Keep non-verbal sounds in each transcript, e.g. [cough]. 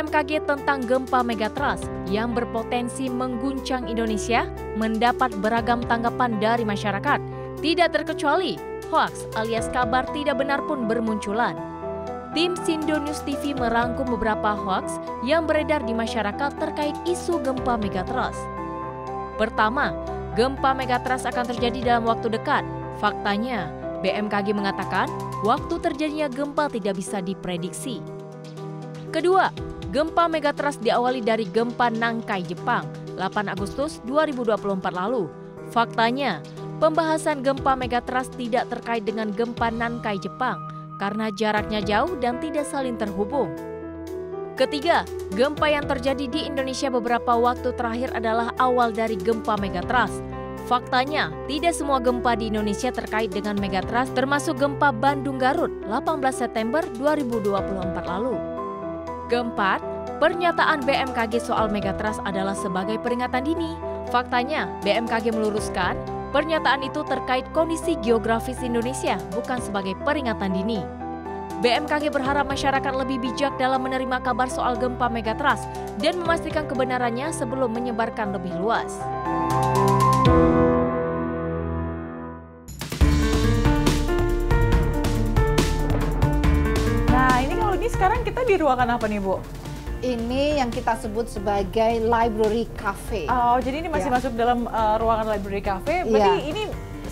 BMKG tentang gempa megatrust yang berpotensi mengguncang Indonesia mendapat beragam tanggapan dari masyarakat. Tidak terkecuali, hoax alias kabar tidak benar pun bermunculan. Tim Sindo News TV merangkum beberapa hoaks yang beredar di masyarakat terkait isu gempa megatrust. Pertama, gempa megatrust akan terjadi dalam waktu dekat. Faktanya, BMKG mengatakan waktu terjadinya gempa tidak bisa diprediksi. Kedua, Gempa megatrust diawali dari gempa Nangkai, Jepang, 8 Agustus 2024 lalu. Faktanya, pembahasan gempa megatrust tidak terkait dengan gempa Nankai, Jepang, karena jaraknya jauh dan tidak saling terhubung. Ketiga, gempa yang terjadi di Indonesia beberapa waktu terakhir adalah awal dari gempa megatrust. Faktanya, tidak semua gempa di Indonesia terkait dengan megatrust termasuk gempa Bandung Garut 18 September 2024 lalu. Keempat, pernyataan BMKG soal megatrust adalah sebagai peringatan dini. Faktanya, BMKG meluruskan pernyataan itu terkait kondisi geografis Indonesia, bukan sebagai peringatan dini. BMKG berharap masyarakat lebih bijak dalam menerima kabar soal gempa megatrust dan memastikan kebenarannya sebelum menyebarkan lebih luas. di ruangan apa nih Bu? Ini yang kita sebut sebagai library cafe. Oh, jadi ini masih ya. masuk dalam uh, ruangan library cafe. Iya. Berarti ya. ini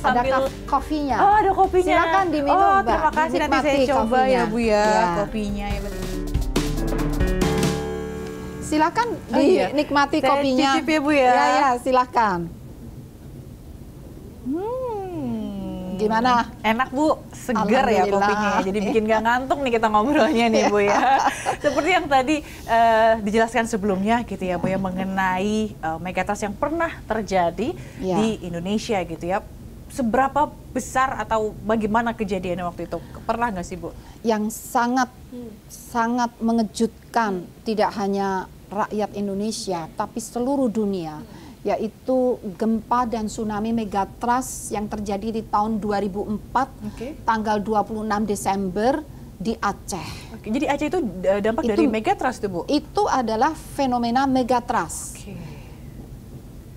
sambil ada kopinya. Oh, ada kopinya. Silakan diminum, Oh, terima kasih nikmati nanti saya coba ya, kopinya. ya, Bu ya, ya. kopinya ya benar. Silakan oh, iya. dinikmati iya. kopinya. Saya cicip ya, Bu ya. Ya, ya, silakan. Gimana? Enak Bu, seger ya kopinya ya. Jadi bikin gak ngantuk nih kita ngobrolnya nih Bu ya. [laughs] Seperti yang tadi uh, dijelaskan sebelumnya gitu ya Bu ya mengenai uh, eh, megatas yang pernah terjadi ya. di Indonesia gitu ya. Seberapa besar atau bagaimana kejadiannya waktu itu? Pernah nggak sih Bu? Yang sangat hmm. sangat mengejutkan, tidak hanya rakyat Indonesia tapi seluruh dunia. Hmm yaitu gempa dan tsunami megatrust yang terjadi di tahun 2004 okay. tanggal 26 Desember di Aceh. Okay. jadi Aceh itu eh, dampak itu, dari megatrust itu Bu? Itu adalah fenomena megatrust. Okay.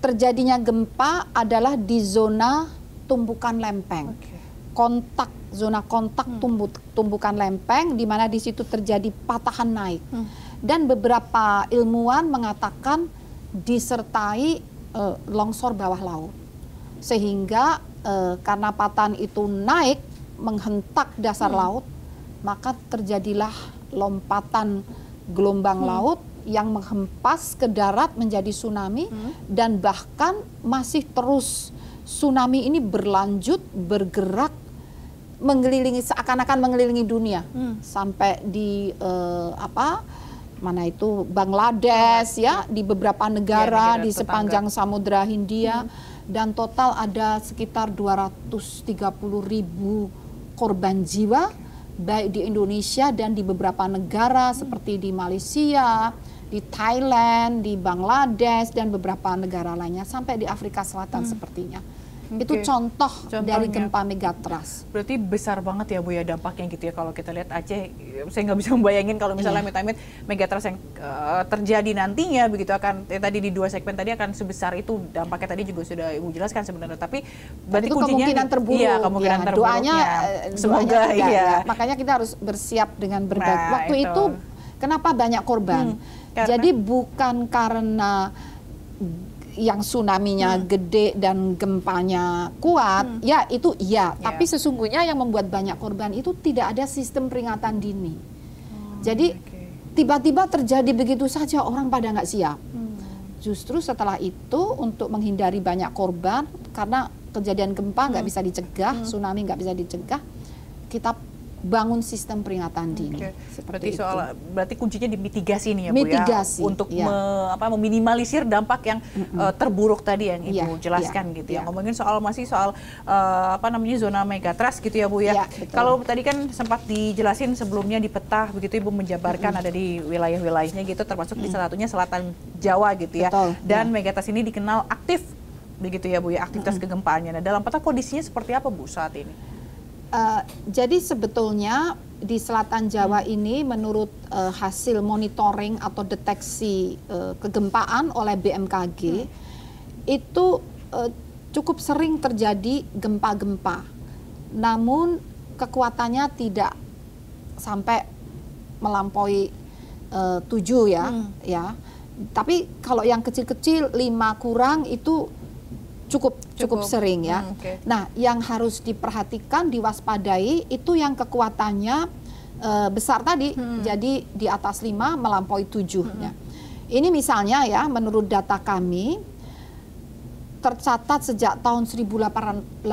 Terjadinya gempa adalah di zona tumbukan lempeng. Okay. Kontak zona kontak hmm. tumbuh, tumbukan lempeng di mana di situ terjadi patahan naik. Hmm. Dan beberapa ilmuwan mengatakan disertai uh, longsor bawah laut. Sehingga uh, karena patan itu naik menghentak dasar hmm. laut, maka terjadilah lompatan gelombang hmm. laut yang menghempas ke darat menjadi tsunami hmm. dan bahkan masih terus tsunami ini berlanjut bergerak mengelilingi seakan-akan mengelilingi dunia hmm. sampai di uh, apa mana itu Bangladesh ya di beberapa iya, negara di sepanjang Samudra Hindia hmm. dan total ada sekitar 230 ribu korban jiwa baik di Indonesia dan di beberapa negara hmm. seperti di Malaysia, di Thailand, di Bangladesh dan beberapa negara lainnya sampai di Afrika Selatan hmm. sepertinya. Okay. Itu contoh Contohnya. dari gempa megatrust. Berarti besar banget ya Bu ya dampaknya gitu ya kalau kita lihat Aceh saya nggak bisa [laughs] membayangin kalau misalnya iya. amit-amit megatrust yang uh, terjadi nantinya begitu akan ya, tadi di dua segmen tadi akan sebesar itu dampaknya tadi juga sudah Ibu jelaskan sebenarnya tapi berarti itu kuncinya kemungkinan terburuk. Iya, kemungkinan ya, terburuk. Eh, doanya semoga doanya iya. Ya. Makanya kita harus bersiap dengan berbagai nah, waktu itu. itu kenapa banyak korban? Hmm, Jadi bukan karena yang tsunami hmm. gede dan gempanya kuat, hmm. ya itu iya. Yeah. Tapi sesungguhnya yang membuat banyak korban itu tidak ada sistem peringatan dini. Oh, Jadi tiba-tiba okay. terjadi begitu saja orang pada nggak siap. Hmm. Justru setelah itu untuk menghindari banyak korban karena kejadian gempa nggak hmm. bisa dicegah, hmm. tsunami nggak bisa dicegah, kita bangun sistem peringatan dini. Okay. Berarti itu. soal berarti kuncinya di mitigasi nih ya mitigasi, Bu ya untuk ya. Me, apa, meminimalisir dampak yang mm -hmm. uh, terburuk tadi yang Ibu ya, jelaskan ya, gitu ya. ya. Ngomongin soal masih soal uh, apa namanya zona megatrust gitu ya Bu ya. ya Kalau tadi kan sempat dijelasin sebelumnya di peta begitu Ibu menjabarkan mm -hmm. ada di wilayah-wilayahnya gitu termasuk mm -hmm. di salah satunya selatan Jawa gitu ya. Betul, Dan ya. megatrust ini dikenal aktif begitu ya Bu ya aktivitas mm -hmm. kegempaannya. Nah, dalam peta kondisinya seperti apa Bu saat ini? Eh, jadi sebetulnya di selatan Jawa ini menurut uh, hasil monitoring atau deteksi uh, kegempaan oleh BMKG hmm. itu uh, cukup sering terjadi gempa-gempa. Namun kekuatannya tidak sampai melampaui uh, 7 ya, hmm. ya. Tapi kalau yang kecil-kecil 5 kurang itu Cukup, cukup, sering ya. Hmm, okay. Nah, yang harus diperhatikan, diwaspadai itu yang kekuatannya e, besar tadi, hmm. jadi di atas lima melampaui tujuhnya. hmm. Ini misalnya ya, menurut data kami tercatat sejak tahun 1804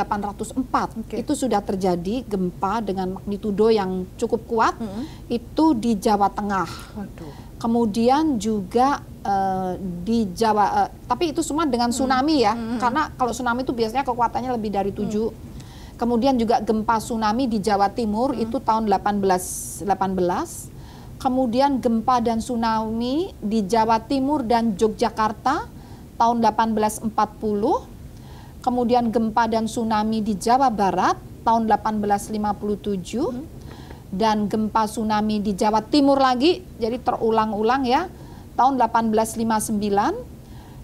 okay. itu sudah terjadi gempa dengan magnitudo yang cukup kuat mm -hmm. itu di Jawa Tengah. Aduh. Kemudian juga uh, di Jawa uh, tapi itu semua dengan hmm. tsunami mm -hmm. ya karena kalau tsunami itu biasanya kekuatannya lebih dari hmm. tujuh Mm -hmm. Kemudian juga gempa tsunami di Jawa Timur -hmm. itu tahun 1818. Kemudian gempa dan tsunami di Jawa Timur dan Yogyakarta tahun 1840, kemudian gempa dan tsunami di Jawa Barat tahun 1857 hmm. dan gempa tsunami di Jawa Timur lagi, jadi terulang-ulang ya, tahun 1859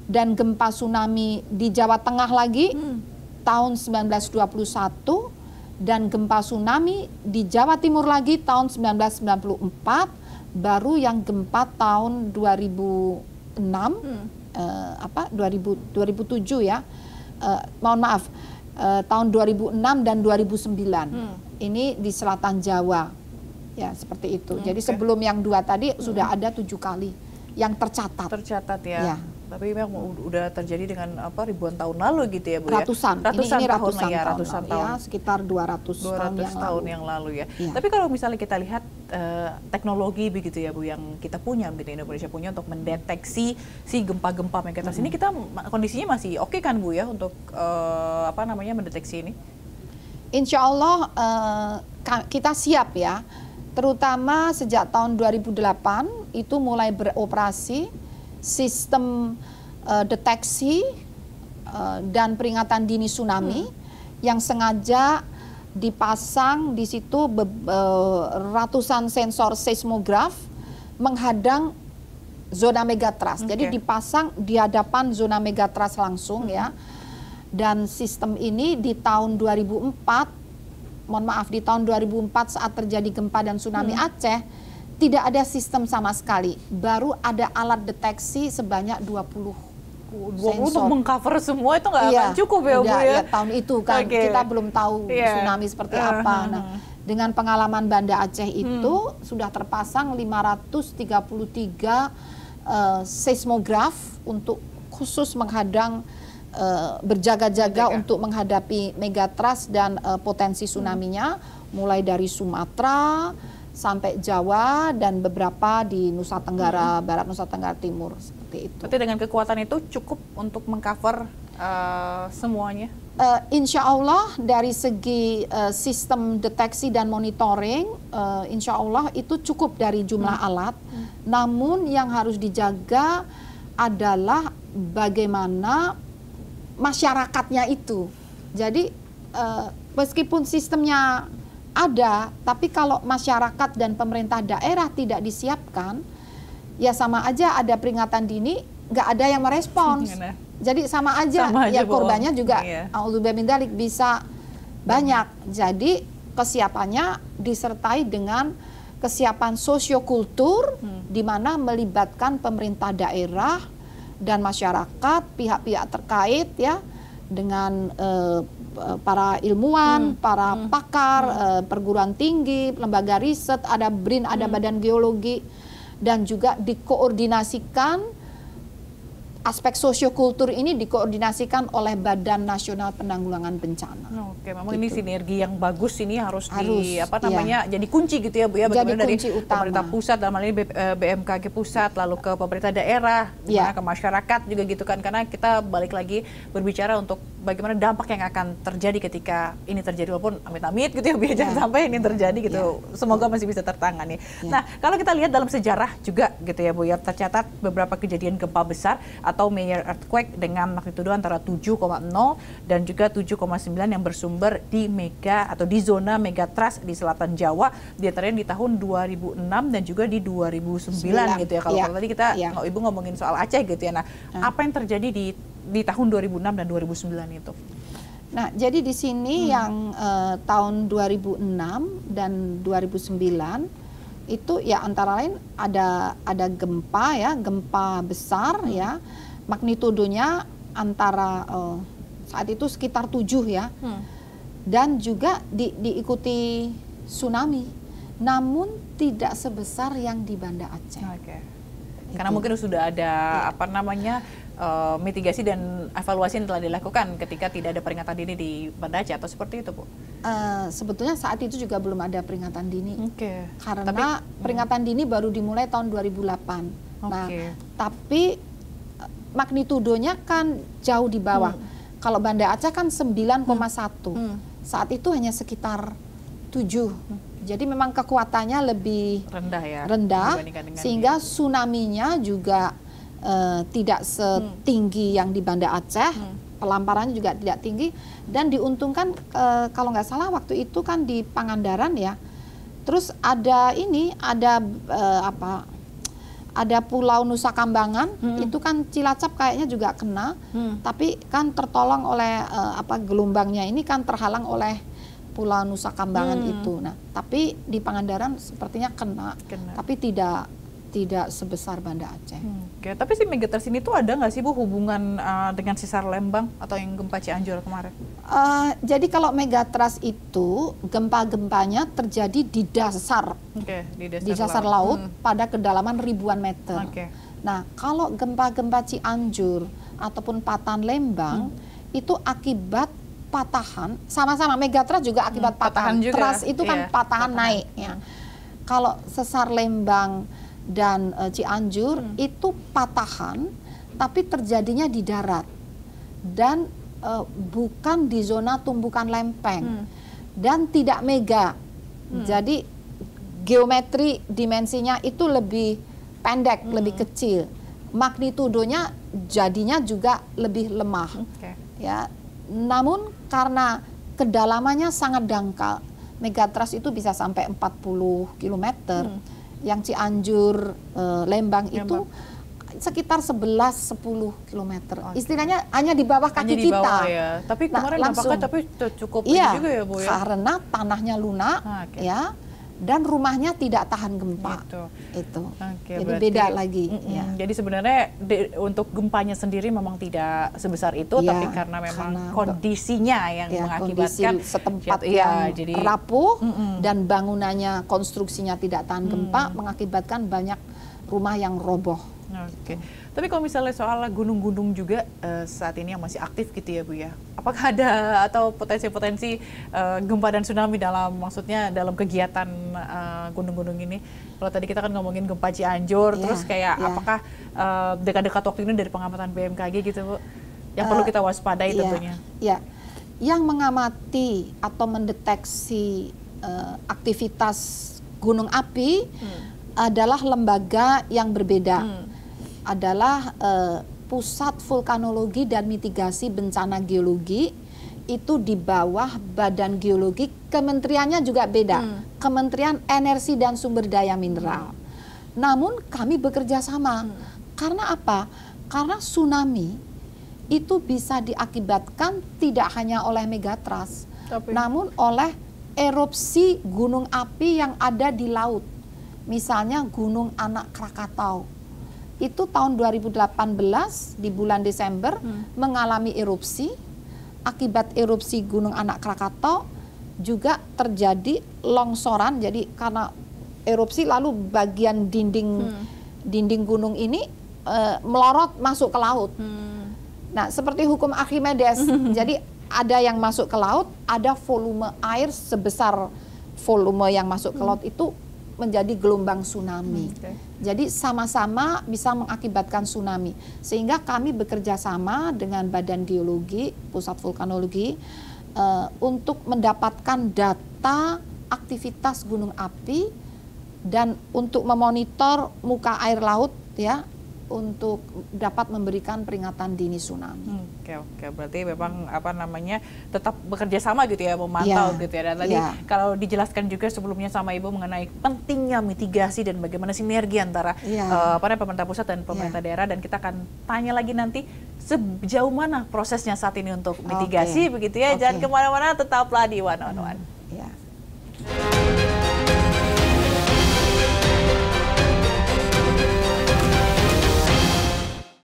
dan gempa tsunami di Jawa Tengah lagi hmm. tahun 1921 dan gempa tsunami di Jawa Timur lagi tahun 1994, baru yang gempa tahun 2006. Hmm uh, apa 2000, 2007 ya. uh, mohon maaf, uh, tahun 2006 dan 2009. Hmm. Ini di selatan Jawa. Ya, seperti itu. Hmm, Jadi okay. sebelum yang dua tadi hmm. sudah ada tujuh kali yang tercatat. Tercatat ya. ya tapi memang udah terjadi dengan apa ribuan tahun lalu gitu ya bu ya? ratusan ini, ini tahun ratusan ya ratusan tahun, tahun. Ya, sekitar 200, 200 tahun, yang, tahun lalu. yang lalu ya. ya tapi kalau misalnya kita lihat uh, teknologi begitu ya bu yang kita punya begitu Indonesia punya untuk mendeteksi si gempa-gempa yang kita hmm. sini kita kondisinya masih oke okay kan bu ya untuk uh, apa namanya mendeteksi ini Insya Allah uh, kita siap ya terutama sejak tahun 2008 itu mulai beroperasi sistem uh, deteksi uh, dan peringatan dini tsunami hmm. yang sengaja dipasang di situ be, be, ratusan sensor seismograf menghadang zona megatrust. Okay. Jadi dipasang di hadapan zona megatrust langsung hmm. ya. Dan sistem ini di tahun 2004 mohon maaf di tahun 2004 saat terjadi gempa dan tsunami hmm. Aceh tidak ada sistem sama sekali. Baru ada alat deteksi sebanyak 20 sensor. untuk mengcover semua itu nggak iya, akan cukup ya udah, Bu ya? ya? tahun itu kan okay. kita belum tahu yeah. tsunami seperti uh, apa. Nah, dengan pengalaman Banda Aceh hmm. itu hmm. sudah terpasang 533 uh, eh, seismograf untuk khusus menghadang uh, berjaga-jaga untuk menghadapi megatrust dan uh, potensi tsunaminya hmm. mulai dari Sumatera sampai Jawa dan beberapa di Nusa Tenggara hmm. Barat, Nusa Tenggara Timur seperti itu. Berarti dengan kekuatan itu cukup untuk mengcover uh, semuanya? Uh, insya Allah dari segi uh, sistem deteksi dan monitoring, uh, insya Allah itu cukup dari jumlah hmm. alat. Hmm. Namun yang harus dijaga adalah bagaimana masyarakatnya itu. Jadi uh, meskipun sistemnya ada, tapi kalau masyarakat dan pemerintah daerah tidak disiapkan, ya sama aja ada peringatan dini, nggak ada yang merespons. [laughs] Iya. Jadi sama aja, sama ya aja ya bohong. korbannya juga iya. Mindalik bisa banyak. Jadi kesiapannya disertai dengan kesiapan sosiokultur hmm. di mana melibatkan pemerintah daerah dan masyarakat, pihak-pihak terkait ya dengan eh, Eh, para ilmuwan, hmm. para hmm. pakar, hmm. Eh, perguruan tinggi, lembaga riset, ada BRIN, ada hmm. Badan Geologi dan juga dikoordinasikan aspek sosiokultur ini dikoordinasikan oleh Badan Nasional Penanggulangan Bencana. Oke, memang gitu. ini sinergi yang bagus ini harus, harus di apa iya. namanya iya. jadi kunci gitu ya Bu ya bagaimana jadi dari utama. pemerintah pusat dalam hal ini eh, BMKG pusat lalu ke pemerintah daerah, iya. ke masyarakat juga gitu kan karena kita balik lagi berbicara untuk bagaimana dampak yang akan terjadi ketika ini terjadi walaupun amit-amit gitu ya biar ya, jangan sampai ini terjadi gitu ya. semoga masih bisa tertangani. Ya. Nah kalau kita lihat dalam sejarah juga gitu ya Bu ya tercatat beberapa kejadian gempa besar atau major earthquake dengan magnitudo antara 7,0 dan juga 7,9 yang bersumber di mega atau di zona megatrust di selatan Jawa di antaranya di tahun 2006 dan juga di 2009 9. gitu ya kalau, ya. tadi kita ya. Ibu ngomongin soal Aceh gitu ya. Nah, hmm. apa yang terjadi di di tahun 2006 dan 2009 itu. Nah, jadi di sini hmm. yang uh, tahun 2006 dan 2009 itu ya antara lain ada ada gempa ya, gempa besar hmm. ya. Magnitudonya antara uh, saat itu sekitar 7 ya. Hmm. Dan juga di, diikuti tsunami. Namun tidak sebesar yang di Banda Aceh. Okay. Karena mungkin sudah ada ya. apa namanya uh, mitigasi dan evaluasi yang telah dilakukan ketika tidak ada peringatan dini di Aceh atau seperti itu, Bu? Uh, sebetulnya saat itu juga belum ada peringatan dini. Oke. Okay. Karena tapi, peringatan hmm. dini baru dimulai tahun 2008. Okay. Nah, tapi eh, magnitudonya kan jauh di bawah. Hmm. Kalau Banda Aceh kan 9,1. Hmm. hmm. Saat itu hanya sekitar 7. Jadi memang kekuatannya lebih rendah ya. Rendah sehingga dia. nya juga uh, tidak setinggi hmm. yang di Banda Aceh. Hmm. Pelamparannya juga tidak tinggi dan diuntungkan uh, kalau nggak salah waktu itu kan di Pangandaran ya. Terus ada ini ada uh, apa? ada Pulau Nusa Kambangan hmm. itu kan Cilacap kayaknya juga kena hmm. tapi kan tertolong oleh uh, apa gelombangnya ini kan terhalang oleh Pulau Nusa Kambangan hmm. itu. Nah, tapi di Pangandaran sepertinya kena, kena. tapi tidak tidak sebesar Banda Aceh. Hmm, Oke, okay. tapi si megatrust ini tuh ada nggak sih bu hubungan uh, dengan sesar Lembang atau yang gempa Cianjur kemarin? Uh, jadi kalau megatrust itu gempa-gempanya terjadi di dasar, okay, di dasar, di dasar laut, laut hmm. pada kedalaman ribuan meter. Okay. Nah, kalau gempa-gempa Cianjur ataupun patan Lembang hmm. itu akibat patahan sama-sama megatrust juga hmm, akibat patahan. patahan juga. Ya. itu kan yeah, patahan, patahan naik ya. Kalau sesar Lembang dan uh, Cianjur hmm. itu patahan tapi terjadinya di darat dan uh, bukan di zona tumbukan lempeng hmm. dan tidak mega. Hmm. Jadi geometri dimensinya itu lebih pendek, hmm. lebih kecil. Magnitudonya jadinya juga lebih lemah. Okay. Ya, namun karena kedalamannya sangat dangkal, megatrust itu bisa sampai 40 km. Hmm. Yang Cianjur, Lembang, eh, Lembang itu sekitar 11 10 km. Okay. Istilahnya hanya di bawah kaki hanya di bawah, kita. Ya. Tapi nah, kemarin nah, langsung, tapi cukup iya, juga ya Bu ya. Karena tanahnya lunak ah, okay. ya dan rumahnya tidak tahan gempa. Gitu. Itu. Okay, jadi berarti, beda lagi. Mm -mm. Ya. Jadi sebenarnya di, untuk gempanya sendiri memang tidak sebesar itu, ya, tapi karena memang karena, kondisinya yang ya, mengakibatkan kondisi setempat jatuh, gitu, iya, yang ya, jadi, rapuh mm -mm. dan bangunannya konstruksinya tidak tahan gempa, mm. mengakibatkan banyak rumah yang roboh. Oke, okay. tapi kalau misalnya soal gunung-gunung juga uh, saat ini yang masih aktif gitu ya Bu ya, apakah ada [laughs] atau potensi-potensi uh, gempa dan tsunami dalam maksudnya dalam kegiatan eh, gunung-gunung uh, ini? Kalau tadi kita kan ngomongin gempa Cianjur, yeah, terus kayak yeah. apakah dekat-dekat uh, waktu ini dari pengamatan BMKG gitu Bu, yang uh, perlu kita waspadai yeah, tentunya? Iya, yeah. yang mengamati atau mendeteksi uh, aktivitas gunung api hmm. adalah lembaga yang berbeda. Hmm adalah eh, pusat vulkanologi dan mitigasi bencana geologi itu di bawah Badan Geologi, kementeriannya juga beda, hmm. Kementerian Energi dan Sumber Daya Mineral. Hmm. Namun kami bekerja sama. Hmm. Karena apa? Karena tsunami itu bisa diakibatkan tidak hanya oleh megatras, Tapi... namun oleh erupsi gunung api yang ada di laut. Misalnya Gunung Anak Krakatau itu tahun 2018 di bulan Desember hmm. mengalami erupsi. Akibat erupsi Gunung Anak Krakato juga terjadi longsoran. Jadi karena erupsi lalu bagian dinding hmm. dinding gunung ini e, melorot masuk ke laut. Hmm. Nah, seperti hukum Archimedes. [laughs] jadi ada yang masuk ke laut, ada volume air sebesar volume yang masuk ke hmm. laut hmm. itu menjadi gelombang tsunami. Hmm, okay. Jadi sama-sama bisa mengakibatkan tsunami. Sehingga kami bekerja sama dengan Badan Geologi, Pusat Vulkanologi, uh, untuk mendapatkan data aktivitas gunung api dan untuk memonitor muka air laut ya untuk dapat memberikan peringatan dini tsunami. Hmm, oke oke, berarti memang apa namanya tetap bekerja sama gitu ya memantau yeah, gitu ya. Dan tadi yeah. kalau dijelaskan juga sebelumnya sama Ibu mengenai pentingnya mitigasi dan bagaimana sinergi antara yeah. Ya. uh, pemerintah pusat dan pemerintah yeah. daerah dan kita akan tanya lagi nanti sejauh mana prosesnya saat ini untuk mitigasi okay. begitu ya. Okay. Jangan kemana-mana, tetaplah di One on One. Hmm.